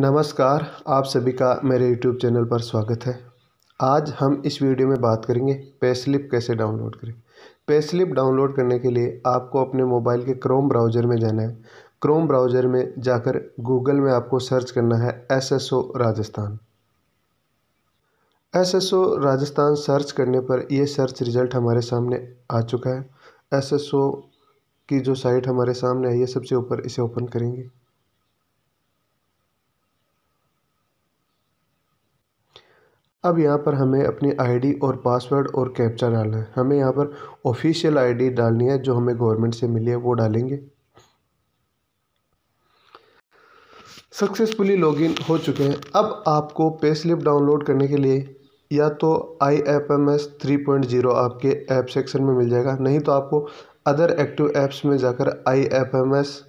नमस्कार आप सभी का मेरे YouTube चैनल पर स्वागत है आज हम इस वीडियो में बात करेंगे पे स्लिप कैसे डाउनलोड करें पे स्लिप डाउनलोड करने के लिए आपको अपने मोबाइल के क्रोम ब्राउज़र में जाना है क्रोम ब्राउज़र में जाकर गूगल में आपको सर्च करना है S S O Rajasthan S S O Rajasthan search करने पर यह सर्च रिज़ल्ट हमारे सामने आ चुका है एस एस ओ की जो साइट हमारे सामने आई है सबसे ऊपर इसे ओपन करेंगे अब यहाँ पर हमें अपनी आईडी और पासवर्ड और कैप्चा डालना है हमें यहाँ पर ऑफिशियल आईडी डालनी है जो हमें गवर्नमेंट से मिली है वो डालेंगे सक्सेसफुली लॉगिन हो चुके हैं अब आपको पे स्लिप डाउनलोड करने के लिए या तो I F M S three point zero आपके ऐप सेक्शन में मिल जाएगा नहीं तो आपको अदर एक्टिव ऐप्स में जाकर I F M S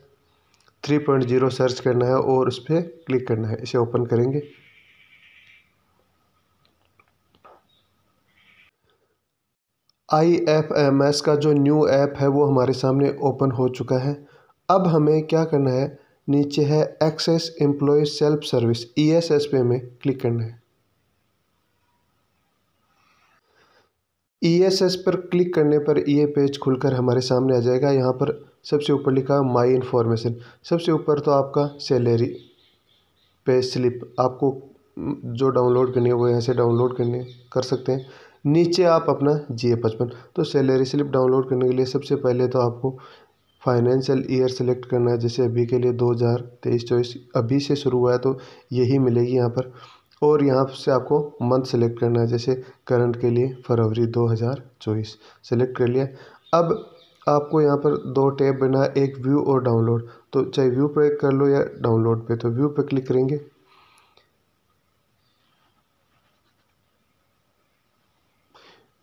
three point zero search करना है और उस पर क्लिक करना है इसे ओपन करेंगे आई एफ एम एस का जो न्यू ऐप है वो हमारे सामने ओपन हो चुका है अब हमें क्या करना है नीचे है access employ self service E S S पे हमें क्लिक करना है ई एस एस पर क्लिक करने पर ये पेज खुलकर हमारे सामने आ जाएगा यहाँ पर सबसे ऊपर लिखा माई इन्फॉर्मेशन सबसे ऊपर तो आपका सैलरी पे स्लिप आपको जो डाउनलोड करनी है वो यहाँ से डाउनलोड करने कर सकते हैं नीचे आप अपना जी पचपन तो सैलरी स्लिप डाउनलोड करने के लिए सबसे पहले तो आपको फाइनेंशियल ईयर सेलेक्ट करना है जैसे अभी के लिए दो हज़ार तेईस चौबीस अभी से शुरू हुआ है तो यही मिलेगी यहाँ पर और यहाँ से आपको मंथ सेलेक्ट करना है जैसे करंट के लिए फरवरी दो हज़ार चौबीस सेलेक्ट कर लिया अब आपको यहाँ पर दो टैब बना है एक व्यू और डाउनलोड तो चाहे व्यू पे कर लो या डाउनलोड पे तो व्यू पे क्लिक करेंगे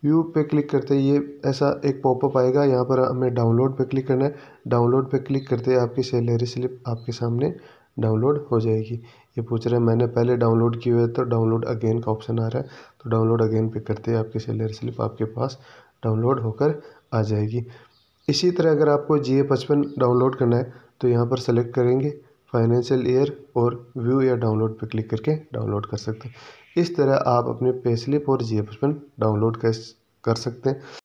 व्यू पे क्लिक करते ही ये ऐसा एक पॉपअप आएगा यहाँ पर हमें डाउनलोड पे क्लिक करना है डाउनलोड पे क्लिक करते ही आपकी सैलरी स्लिप आपके सामने डाउनलोड हो जाएगी ये पूछ रहे हैं मैंने पहले डाउनलोड किया है तो डाउनलोड अगेन का ऑप्शन आ रहा है तो डाउनलोड अगेन पे करते आपकी सैलरी स्लिप आपके पास डाउनलोड होकर आ जाएगी इसी तरह अगर आपको जी ए पचपन डाउनलोड करना है तो यहाँ पर सेलेक्ट करेंगे फाइनेंशियल ईयर और व्यू या डाउनलोड पर क्लिक करके डाउनलोड कर सकते हैं इस तरह आप अपने पे स्लिप और जी एफ डाउनलोड कर सकते हैं